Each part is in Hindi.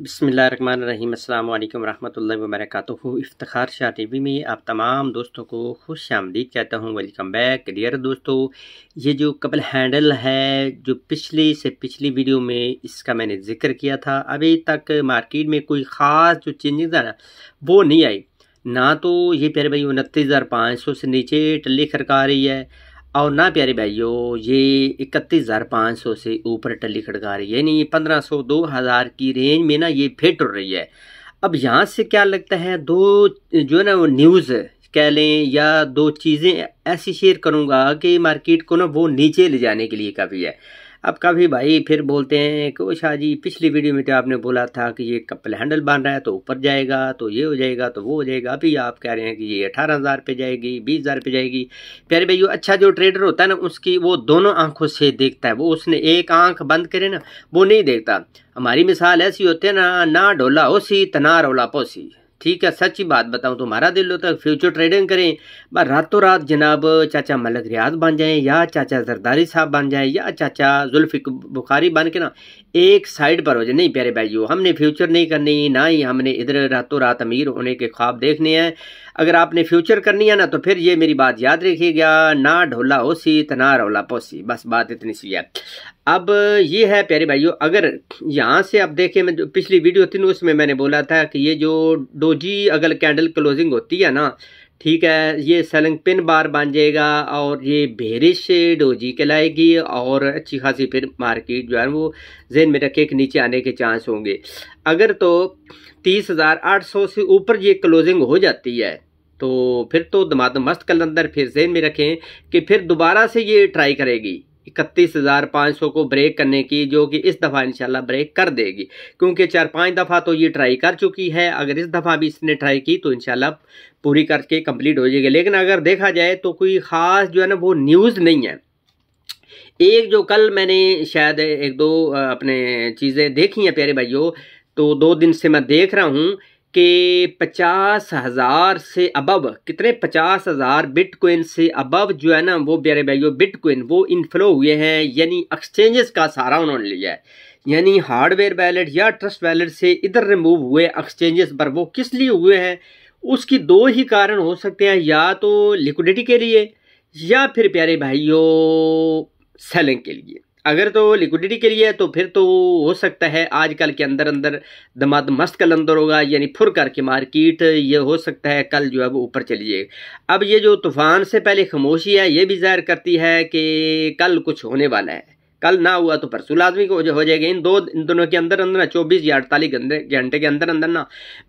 बसमीम अल्लाम वरहमल वबरक इफ्तार शाह टी वी में आप तमाम दोस्तों को खुश आमदीद कहता हूँ वेलकम बैक डियर दोस्तों ये जो कपल हैंडल है जो पिछली से पिछली वीडियो में इसका मैंने ज़िक्र किया था अभी तक मार्केट में कोई ख़ास जो चेंजिंग है ना वो नहीं आई ना तो ये प्यारे भाई उनतीस हज़ार पाँच सौ से नीचे टली खरका रही है और ना प्यारे भाइयों ये इकतीस हज़ार पाँच सौ से ऊपर टली खड़का रही है यानी ये पंद्रह सौ दो हज़ार की रेंज में ना ये फिट हो रही है अब यहाँ से क्या लगता है दो जो है ना वो न्यूज़ कह लें या दो चीज़ें ऐसी शेयर करूँगा कि मार्केट को ना वो नीचे ले जाने के लिए काफ़ी है अब कभी भाई फिर बोलते हैं कि वो शाह जी पिछली वीडियो में तो आपने बोला था कि ये कपल हैंडल बन रहा है तो ऊपर जाएगा तो ये हो जाएगा तो वो हो जाएगा अभी आप कह रहे हैं कि ये अठारह हज़ार पे जाएगी बीस हज़ार पे जाएगी प्यारे भाई अच्छा जो ट्रेडर होता है ना उसकी वो दोनों आँखों से देखता है वो उसने एक आँख बंद करे ना वो नहीं देखता हमारी मिसाल ऐसी होती है ना ना डोला ओसी तना रोला पोसी ठीक है सच्ची बात बताऊं तो हमारा दिल होता है फ्यूचर ट्रेडिंग करें बस रातों रात जनाब चाचा मलक रियाज बन जाएं या चाचा जरदारी साहब बन जाएं या चाचा जुल्फिक बुखारी बन के ना एक साइड पर हो जाए नहीं प्यारे भाइयों हमने फ्यूचर नहीं करनी ना ही हमने इधर रातों रात अमीर होने के ख्वाब देखने हैं अगर आपने फ्यूचर करनी है ना तो फिर ये मेरी बात याद रखिएगा ना ढोला ओसी ना रौला पोसी बस बात इतनी सी है अब ये है प्यारे भाइयों अगर यहाँ से आप देखें मैं जो पिछली वीडियो थी ना उसमें मैंने बोला था कि ये जो डोजी अगर कैंडल क्लोजिंग होती है ना ठीक है ये सेलिंग पिन बार बन जाएगा और ये बेरिश डोजी कहलाएगी और अच्छी खासी फिर मार्केट जो है वो जेन में रखे कि नीचे आने के चांस होंगे अगर तो तीस हज़ार आठ सौ से ऊपर ये क्लोजिंग हो जाती है तो फिर तो दमाद मस्त अंदर फिर जेन में रखें कि फिर दोबारा से ये ट्राई करेगी इकतीस हज़ार पाँच सौ को ब्रेक करने की जो कि इस दफ़ा इंशाल्लाह ब्रेक कर देगी क्योंकि चार पांच दफ़ा तो ये ट्राई कर चुकी है अगर इस दफ़ा भी इसने ट्राई की तो इंशाल्लाह पूरी करके कंप्लीट हो जाएगी लेकिन अगर देखा जाए तो कोई ख़ास जो है ना वो न्यूज़ नहीं है एक जो कल मैंने शायद एक दो अपने चीज़ें देखी हैं प्यारे भाइयों तो दो दिन से मैं देख रहा हूँ कि पचास हज़ार से अबव कितने पचास हज़ार बिटकॉइन से अबव जो है ना वो प्यारे बिट बिटकॉइन वो इनफ्लो हुए हैं यानी एक्सचेंजेस का सहारा उन्होंने लिया है यानी हार्डवेयर वैलेट या ट्रस्ट वैलेट से इधर रिमूव हुए एक्सचेंजेस पर वो किस लिए हुए हैं उसकी दो ही कारण हो सकते हैं या तो लिक्विडिटी के लिए या फिर प्यारे भाइयों सेलिंग के लिए अगर तो लिक्विडिटी के लिए तो फिर तो हो सकता है आजकल के अंदर अंदर दमाद मस्त कल अंदर होगा यानी फुर करके मार्केट ये हो सकता है कल जो है वो ऊपर चली अब ये जो तूफान से पहले खामोशी है ये भी जाहिर करती है कि कल कुछ होने वाला है कल ना हुआ तो परसों लाजमी हो जाएगा इन दो इन दोनों के अंदर अंदर ना चौबीस या अड़तालीस घंटे के अंदर अंदर ना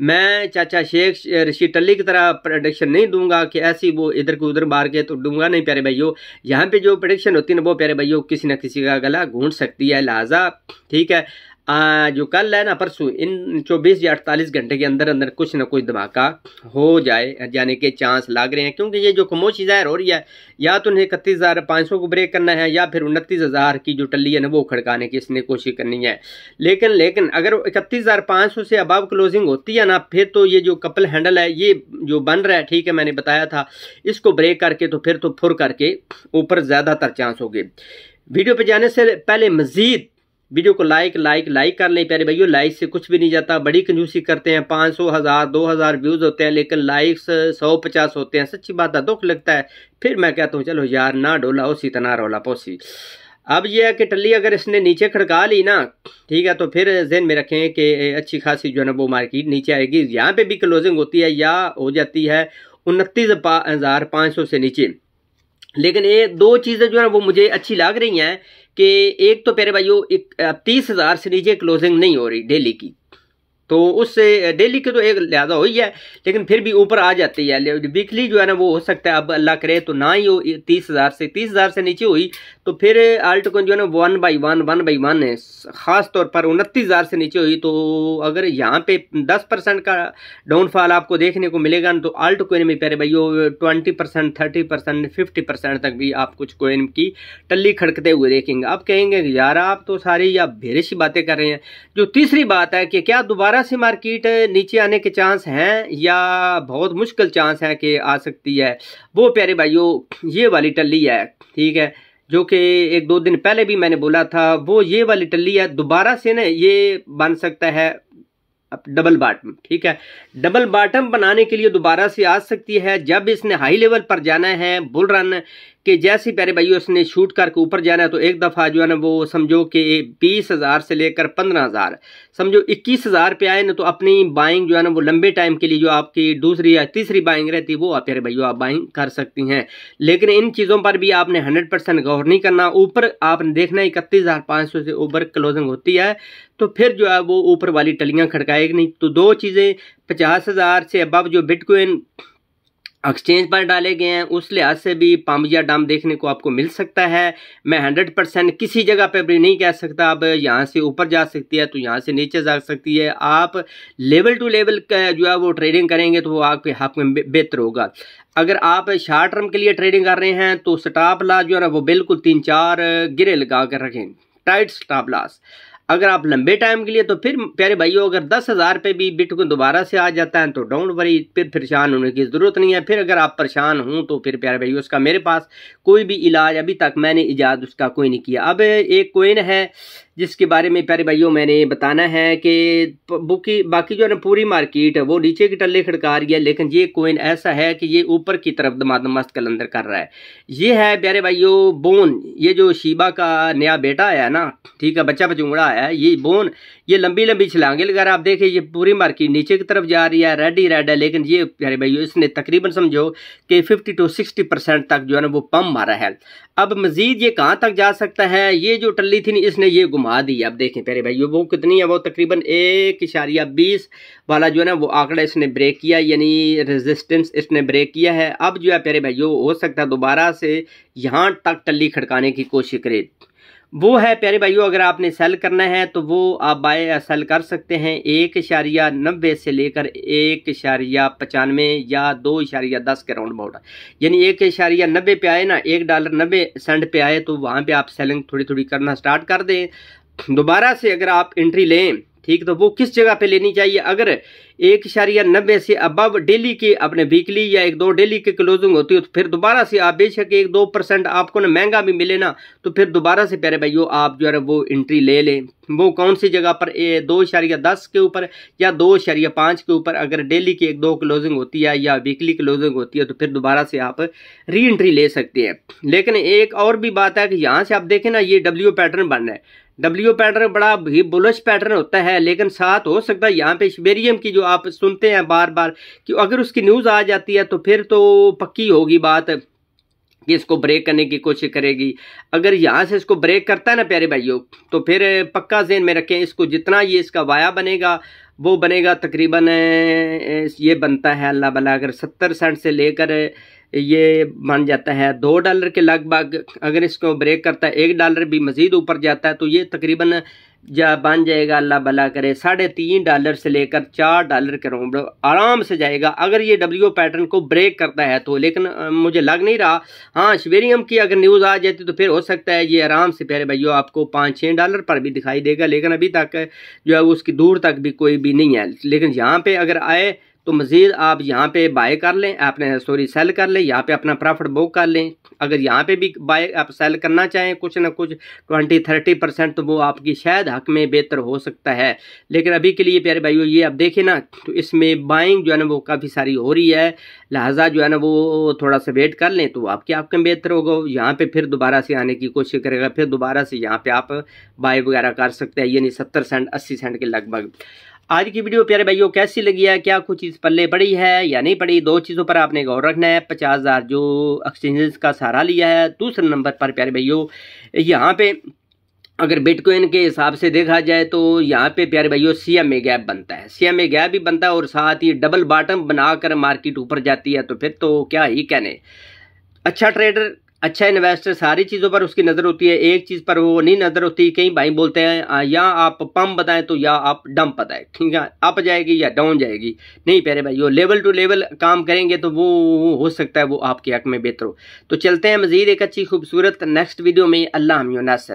मैं चाचा शेख रशीद टली की तरह प्रोडिक्शन नहीं दूंगा कि ऐसी वो इधर को उधर मार के तो दूंगा नहीं प्यारे भाइयों यहाँ पे जो प्रोडिक्शन होती है ना वो प्यारे भाइयों किसी ना किसी का गला घूंढ सकती है लिहाजा ठीक है आ, जो कल है ना परसों इन 24 या 48 घंटे के अंदर अंदर कुछ ना कुछ धमाका हो जाए जाने के चांस लग रहे हैं क्योंकि ये जो खमोशी ज़ाहिर हो रही है या तो उन्हें इकतीस हज़ार पाँच सौ को ब्रेक करना है या फिर उनतीस हज़ार की जो टली है ना वो खड़काने की इसने कोशिश करनी है लेकिन लेकिन अगर इकतीस हज़ार पाँच सौ से अबाव क्लोजिंग होती है ना फिर तो ये जो कपल हैंडल है ये जो बन रहा है ठीक है मैंने बताया था इसको ब्रेक करके तो फिर तो फुर करके ऊपर ज़्यादातर चांस हो गए वीडियो पर जाने से पहले मज़ीद वीडियो को लाइक लाइक लाइक कर लें प्यारे भाइयों लाइक से कुछ भी नहीं जाता बड़ी कंजूसी करते हैं पाँच सौ हज़ार दो हज़ार व्यूज़ होते हैं लेकिन लाइक्स सौ पचास होते हैं सच्ची बात है दुख लगता है फिर मैं कहता हूँ चलो यार ना डोला उसी तना रोला पोसी अब यह है कि टल्ली अगर इसने नीचे खड़का ली ना ठीक है तो फिर जहन में रखें कि अच्छी खासी जो है ना वो मार्केट नीचे आएगी यहाँ पे भी क्लोजिंग होती है या हो जाती है उनतीस हज़ार पाँच सौ से नीचे लेकिन ये दो चीज़ें जो है वो मुझे अच्छी लग रही हैं कि एक तो प्यारे भाइयों एक तीस हज़ार से नीचे क्लोजिंग नहीं हो रही डेली की तो उससे डेली की तो एक लिहाजा हुई है लेकिन फिर भी ऊपर आ जाती है वीकली जो है ना वो हो सकता है अब अल्लाह करे तो ना ही हो तीस हज़ार से तीस हज़ार से नीचे हुई तो फिर आल्ट कॉइन जो है ना one by one one by one है ख़ास तौर पर उनतीस हज़ार से नीचे हुई तो अगर यहाँ पे दस परसेंट का डाउनफॉल आपको देखने को मिलेगा ना तो आल्ट कोइन में प्यारे भाइयों twenty percent thirty percent fifty percent तक भी आप कुछ कोइन की टल्ली खड़कते हुए देखेंगे आप कहेंगे यार आप तो सारी या भेरिश बातें कर रहे हैं जो तीसरी बात है कि क्या दोबारा से मार्केट नीचे आने के चांस हैं या बहुत मुश्किल चांस है कि आ सकती है वो प्यारे भाइयों ये वाली टल्ली है ठीक है जो कि एक दो दिन पहले भी मैंने बोला था वो ये वाली टल्ली है दोबारा से ना ये बन सकता है डबल बाटम ठीक है डबल बाटम बनाने के लिए दोबारा से आ सकती है जब इसने हाई लेवल पर जाना है बुल रन कि जैसे ही प्यारे भाइयों उसने शूट करके ऊपर जाना है तो एक दफ़ा जो है ना वो समझो कि बीस हज़ार से लेकर पंद्रह हज़ार समझो इक्कीस हज़ार पे आए ना तो अपनी बाइंग जो है ना वो लंबे टाइम के लिए जो आपकी दूसरी या तीसरी बाइंग रहती है वो आप प्यारे भाइयों आप बाइंग कर सकती हैं लेकिन इन चीज़ों पर भी आपने हंड्रेड परसेंट गौर नहीं करना ऊपर आपने देखना इकतीस हज़ार पाँच सौ से ऊपर क्लोजिंग होती है तो फिर जो है वो ऊपर वाली टलियाँ खड़काएगी नहीं तो दो चीज़ें पचास हज़ार से अबब जो बिटकॉइन एक्सचेंज पर डाले गए हैं उस लिहाज से भी पामिया डाम देखने को आपको मिल सकता है मैं हंड्रेड परसेंट किसी जगह पर भी नहीं कह सकता अब यहाँ से ऊपर जा सकती है तो यहाँ से नीचे जा सकती है आप लेवल टू लेवल जो है वो ट्रेडिंग करेंगे तो वो आपके हाथ में बेहतर होगा अगर आप शार्ट टर्म के लिए ट्रेडिंग कर रहे हैं तो स्टाप लॉस जो है ना वो बिल्कुल तीन चार गिरे लगा कर रखें टाइट स्टाप लॉस अगर आप लंबे टाइम के लिए तो फिर प्यारे भाइयों अगर दस हज़ार पे भी बिटकॉइन दोबारा से आ जाता है तो डोंट वरी फिर परेशान होने की ज़रूरत नहीं है फिर अगर आप परेशान हों तो फिर प्यारे भाइयों उसका मेरे पास कोई भी इलाज अभी तक मैंने इजाद उसका कोई नहीं किया अब एक कोइन है जिसके बारे में प्यारे भाइयों मैंने बताना है कि बुकी बाकी जो है ना पूरी मार्केट वो नीचे की टल्ले खड़का रही है लेकिन ये कोइन ऐसा है कि ये ऊपर की तरफ दमादमस्त कलंदर कर रहा है ये है प्यारे भाइयों बोन ये जो शीबा का नया बेटा आया ना ठीक है बच्चा बचूंगड़ा आया ये बोन ये लंबी लंबी छलांगे लगा आप देखें ये पूरी मार्केट नीचे की तरफ जा रही है रेड ही रेड है लेकिन ये प्यारे भाइयों इसने तकरीबन समझो कि फिफ्टी टू सिक्सटी परसेंट तक जो है ना वो पम्प मारा है अब मज़ीद ये कहाँ तक जा सकता है ये जो टली थी इसने ये घुमा दी अब देखें प्यारे भाई वो कितनी है वो तकरीबन एक इशारिया बीस वाला जो है ना वो आंकड़ा इसने ब्रेक किया यानी रेजिस्टेंस इसने ब्रेक किया है अब जो है प्यारे भाई हो सकता है दोबारा से यहाँ तक टली खड़काने की कोशिश करे वो है प्यारे भाइयों अगर आपने सेल करना है तो वो आप बाय सेल कर सकते हैं एक इशारिया नब्बे से लेकर एक इशारिया पचानवे या दो इशारिया दस के राउंड अबाउट यानी एक इशारिया नब्बे पे आए ना एक डॉलर नब्बे सेंट पे आए तो वहाँ पे आप सेलिंग थोड़ी थोड़ी करना स्टार्ट कर दें दोबारा से अगर आप एंट्री लें ठीक तो वो किस जगह पे लेनी चाहिए अगर एक इशारिया नब्बे से अबव डेली के अपने वीकली या एक दो डेली के क्लोजिंग होती है तो फिर दोबारा से आप बेशक एक दो परसेंट आपको ना महंगा भी मिले ना तो फिर दोबारा से प्यारे भाइयों आप जो है वो एंट्री ले लें वो कौन सी जगह पर ए, दो इशारिया दस के ऊपर या दो इशारिया पाँच के ऊपर अगर डेली की एक दो क्लोजिंग होती है या वीकली क्लोजिंग होती है तो फिर दोबारा से आप री एंट्री ले सकते हैं लेकिन एक और भी बात है कि यहाँ से आप देखें ना ये डब्ल्यू पैटर्न बन रहा है डब्ल्यू पैटर्न बड़ा ही बुलश पैटर्न होता है लेकिन साथ हो सकता है यहाँ पे शबेरियम की जो आप सुनते हैं बार बार कि अगर उसकी न्यूज़ आ जाती है तो फिर तो पक्की होगी बात कि इसको ब्रेक करने की कोशिश करेगी अगर यहाँ से इसको ब्रेक करता है ना प्यारे भाइयों तो फिर पक्का जेन में रखें इसको जितना ये इसका वाया बनेगा वो बनेगा तकरीबन ये बनता है अल्लाह भला अगर सत्तर सेंट से लेकर ये बन जाता है दो डॉलर के लगभग अगर इसको ब्रेक करता है एक डॉलर भी मज़ीद ऊपर जाता है तो ये तकरीबन जा बन जाएगा अल्लाह भला करे साढ़े तीन डॉलर से लेकर चार डॉलर के रूम आराम से जाएगा अगर ये डब्ल्यू पैटर्न को ब्रेक करता है तो लेकिन मुझे लग नहीं रहा हाँ शवेरियम की अगर न्यूज़ आ जाती तो फिर हो सकता है ये आराम से प्यारे भाइयों आपको पाँच छः डॉलर पर भी दिखाई देगा लेकिन अभी तक जो है उसकी दूर तक भी कोई भी नहीं है लेकिन यहाँ पर अगर आए तो मज़ीद आप यहाँ पे बाय कर लें आपने सॉरी सेल कर लें यहाँ पे अपना प्रॉफिट बुक कर लें अगर यहाँ पे भी बाय आप सेल करना चाहें कुछ ना कुछ ट्वेंटी थर्टी परसेंट तो वो आपकी शायद हक में बेहतर हो सकता है लेकिन अभी के लिए प्यारे भाइयों ये आप देखें ना तो इसमें बाइंग जो है ना वो काफ़ी सारी हो रही है लिहाजा जो है ना वो थोड़ा सा वेट कर लें तो आपके आपके में बेहतर होगा यहाँ पर फिर दोबारा से आने की कोशिश करेगा फिर दोबारा से यहाँ पर आप बाय वगैरह कर सकते हैं यानी सत्तर सेंट अस्सी सेंट के लगभग आज की वीडियो प्यारे भाइयों कैसी लगी है क्या कुछ चीज़ पल्ले पड़ी है या नहीं पड़ी दो चीज़ों पर आपने गौर रखना है पचास हज़ार जो एक्सचेंजेस का सहारा लिया है दूसरे नंबर पर प्यारे भाइयों यहाँ पे अगर बिटकॉइन के हिसाब से देखा जाए तो यहाँ पे प्यारे भाइयों सी एम ए गैप बनता है सी एम ए गैप भी बनता है और साथ ही डबल बॉटम बनाकर मार्केट ऊपर जाती है तो फिर तो क्या ही कहने अच्छा ट्रेडर अच्छा इन्वेस्टर सारी चीज़ों पर उसकी नज़र होती है एक चीज़ पर वो नहीं नज़र होती कहीं भाई बोलते हैं या आप पम्प बताएं तो या आप डंप बताएं ठीक है अप जाएगी या डाउन जाएगी नहीं प्यारे भाई वो लेवल टू लेवल काम करेंगे तो वो हो सकता है वो आपके हक में बेहतर हो तो चलते हैं मज़ीद एक अच्छी खूबसूरत नेक्स्ट वीडियो में अल्लाह हम